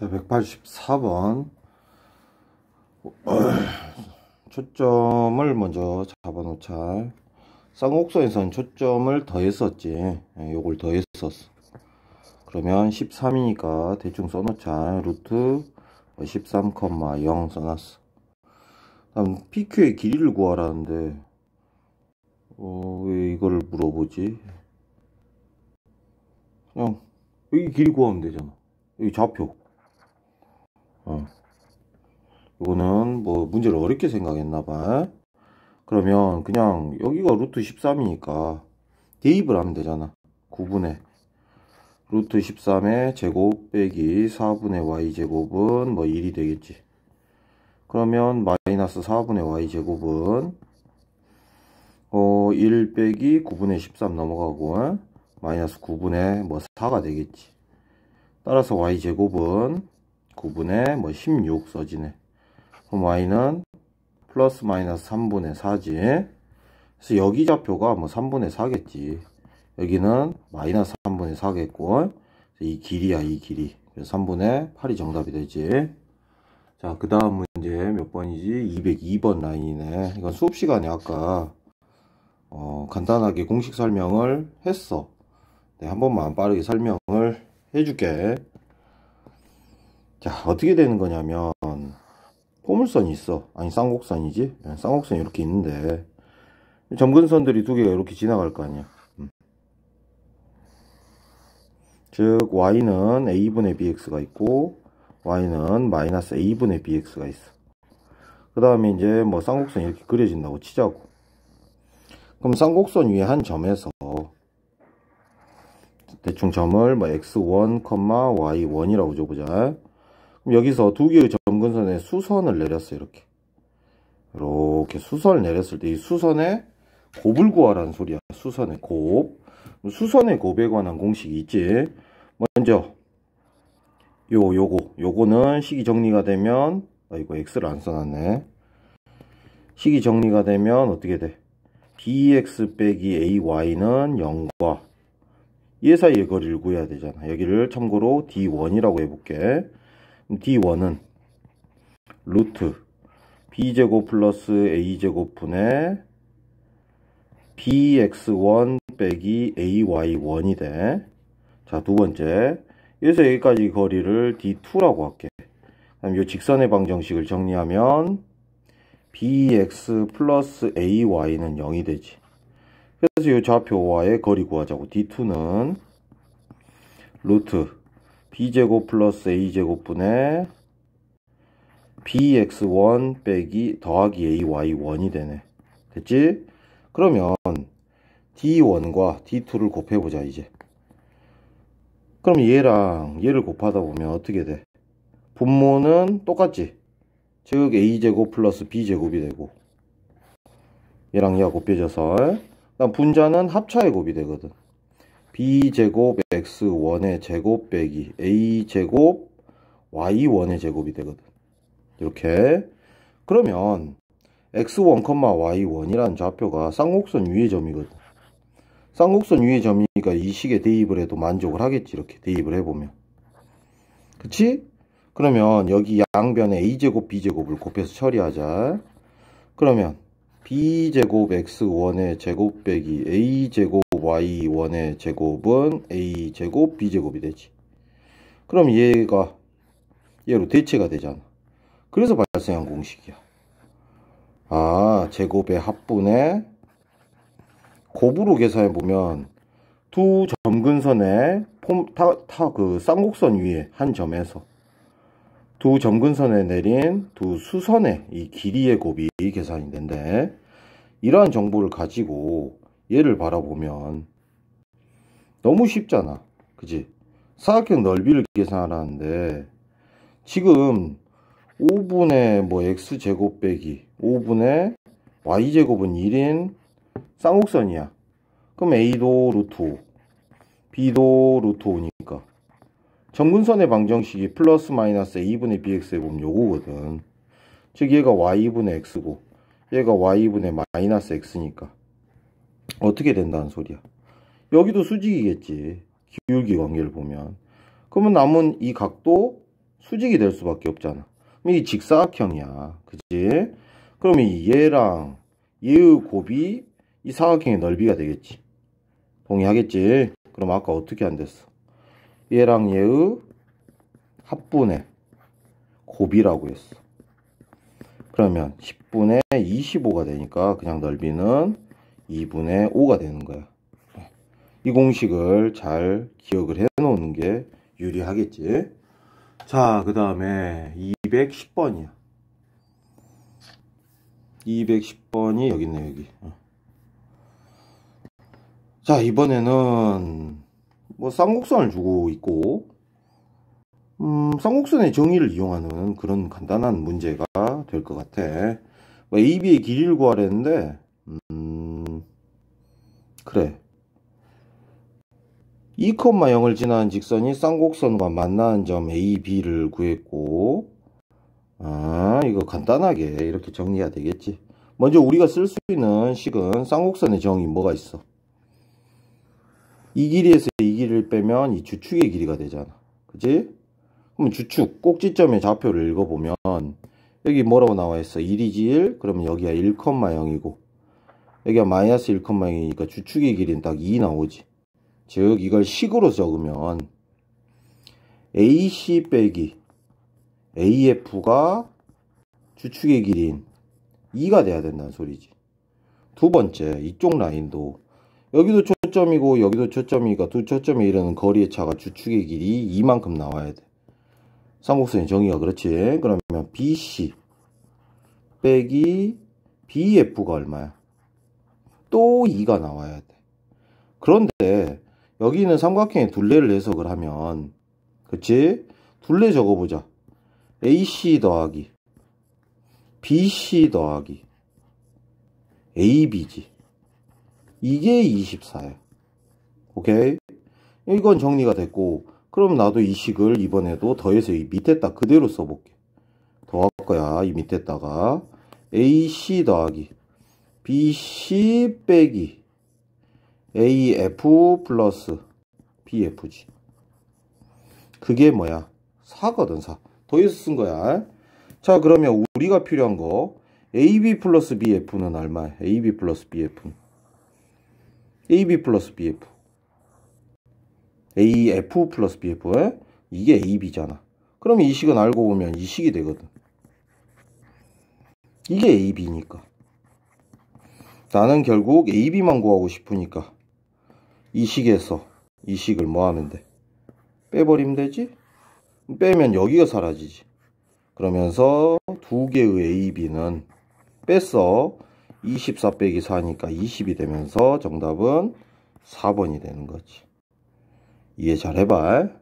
자, 184번. 초점을 먼저 잡아놓자. 쌍곡선에서는 초점을 더했었지. 예, 요걸 더했었어. 그러면 13이니까 대충 써놓자. 루트 13,0 써놨어. 다음 PQ의 길이를 구하라는데, 어, 왜이걸 물어보지? 그냥, 여기 길이 구하면 되잖아. 여기 좌표. 어. 이거는 뭐 문제를 어렵게 생각했나봐 그러면 그냥 여기가 루트 13이니까 대입을 하면 되잖아 9분의 루트 13의 제곱 빼기 4분의 y제곱은 뭐 1이 되겠지 그러면 마이너스 4분의 y제곱은 어, 1 빼기 9분의 13 넘어가고 마이너스 9분의 뭐 4가 되겠지 따라서 y제곱은 9분의 뭐16 써지네. 그럼 y는 플러스 마이너스 3분의 4지. 그래서 여기 좌표가 뭐 3분의 4겠지. 여기는 마이너스 3분의 4겠고 이 길이야 이 길이. 그래서 3분의 8이 정답이 되지. 자, 그 다음 문제 몇 번이지? 202번 라인이네. 이건 수업 시간에 아까 어, 간단하게 공식 설명을 했어. 네, 한 번만 빠르게 설명을 해줄게. 자 어떻게 되는 거냐면 포물선이 있어 아니 쌍곡선이지 예, 쌍곡선이 이렇게 있는데 점근선들이 두 개가 이렇게 지나갈 거 아니야 음. 즉 y는 a분의 bx가 있고 y는 마이너스 a분의 bx가 있어 그 다음에 이제 뭐 쌍곡선 이렇게 그려진다고 치자고 그럼 쌍곡선 위에 한 점에서 대충 점을 뭐 x1, y1이라고 줘보자 그럼 여기서 두 개의 점근선에 수선을 내렸어요. 이렇게. 이렇게 수선을 내렸을 때 이 수선에 곱을 구하라는 소리야. 수선의 곱. 수선의 곱에 관한 공식이 있지. 먼저 요 요거 요거는 식이 정리가 되면 아이고 x를 안 써놨네. 식이 정리가 되면 어떻게 돼? bx 빼기 ay는 0과 얘 사이의 거리를 구해야 되잖아. 여기를 참고로 d1이라고 해볼게. D1은 루트 B제곱 플러스 A제곱분의 BX1 빼기 AY1이 돼. 자, 두 번째. 여기서 여기까지 거리를 D2라고 할게. 그럼 이 직선의 방정식을 정리하면 BX 플러스 AY는 0이 되지. 그래서 이 좌표와의 거리 구하자고. D2는 루트 b제곱 플러스 a제곱분의 bx1 빼기 더하기 ay1이 되네. 됐지? 그러면 d1과 d2를 곱해보자 이제. 그럼 얘랑 얘를 곱하다 보면 어떻게 돼? 분모는 똑같지? 즉 a제곱 플러스 b제곱이 되고 얘랑 얘가 곱해져서 그다음 분자는 합차의 곱이 되거든. b제곱 x1의 제곱 빼기 a제곱 y1의 제곱이 되거든. 이렇게. 그러면 x1, y1이라는 좌표가 쌍곡선 위의 점이거든. 쌍곡선 위의 점이니까 이 식에 대입을 해도 만족을 하겠지. 이렇게 대입을 해보면. 그치? 그러면 여기 양변에 a제곱, b제곱을 곱해서 처리하자. 그러면 b제곱 x1의 제곱 빼기 a제곱 y1의 제곱은 a 제곱 b 제곱이 되지 그럼 얘가 얘로 대체가 되잖아 그래서 발생한 공식이야 아 제곱의 합분에 곱으로 계산해 보면 두 점근선의 폼타그 쌍곡선 위에 한 점에서 두 점근선에 내린 두 수선의 이 길이의 곱이 계산이 된대. 이러한 정보를 가지고 얘를 바라보면 너무 쉽잖아 그지 사각형 넓이를 계산하라는데 지금 5분의 뭐 x제곱 빼기 5분의 y제곱은 1인 쌍곡선이야 그럼 a도 루트 5 b도 루트 5니까 정근선의 방정식이 플러스 마이너스 a분의 bx 해보면 요거거든 즉 얘가 y분의 x고 얘가 y분의 마이너스 x니까 어떻게 된다는 소리야 여기도 수직이겠지 기울기 관계를 보면 그러면 남은 이 각도 수직이 될 수밖에 없잖아 그럼 이 직사각형이야 그지 그러면 이 얘랑 얘의 곱이 이 사각형의 넓이가 되겠지 동의하겠지 그럼 아까 어떻게 안 됐어 얘랑 얘의 합분의 곱이라고 했어 그러면 10분의 25가 되니까 그냥 넓이는 2분의 5가 되는 거야. 이 공식을 잘 기억을 해 놓는 게 유리하겠지. 자, 그 다음에 210번이야. 210번이 여기 있네, 여기. 자, 이번에는 뭐 쌍곡선을 주고 있고, 음, 쌍곡선의 정의를 이용하는 그런 간단한 문제가 될 것 같아. 뭐 AB의 길이를 구하려는데, 음, 그래. 2,0을 지나는 직선이 쌍곡선과 만나는 점 AB를 구했고 아 이거 간단하게 이렇게 정리해야 되겠지 먼저 우리가 쓸 수 있는 식은 쌍곡선의 정이 뭐가 있어 이 길이에서 이 길이를 빼면 이 주축의 길이가 되잖아 그지? 그럼 주축 꼭지점의 좌표를 읽어보면 여기 뭐라고 나와 있어 1이지 1 그러면 여기가 1,0이고 여기가 마이너스 1,0이니까 주축의 길이는 딱2 나오지. 즉 이걸 식으로 적으면 AC 빼기 AF가 주축의 길인 2가 돼야 된다는 소리지. 두 번째 이쪽 라인도 여기도 초점이고 여기도 초점이니까 두 초점에 이르는 거리의 차가 주축의 길이 2만큼 나와야 돼. 삼국선의 정의가 그렇지. 그러면 BC 빼기 BF가 얼마야? 또 2가 나와야 돼. 그런데 여기 는 삼각형의 둘레를 해석을 하면 그치? 둘레 적어보자. AC 더하기 BC 더하기 AB지. 이게 24야. 오케이? 이건 정리가 됐고 그럼 나도 이 식을 이번에도 더해서 이 밑에다 그대로 써볼게. 더할 거야. 이 밑에다가 AC 더하기 BC 빼기 AF 플러스 b f 지 그게 뭐야? 4거든, 4. 더해서 쓴 거야. 자, 그러면 우리가 필요한 거 AB 플러스 BF는 얼마야? AB 플러스 BF는 AB 플러스 BF AF 플러스 BF 에? 이게 AB잖아. 그럼 이 식은 알고 보면 이 식이 되거든. 이게 AB니까. 나는 결국 AB만 구하고 싶으니까 이 식에서 이 식을 뭐 하면 돼? 빼버리면 되지? 빼면 여기가 사라지지 그러면서 두 개의 AB는 뺐어 24 빼기 4니까 20이 되면서 정답은 4번이 되는 거지 이해 잘해봐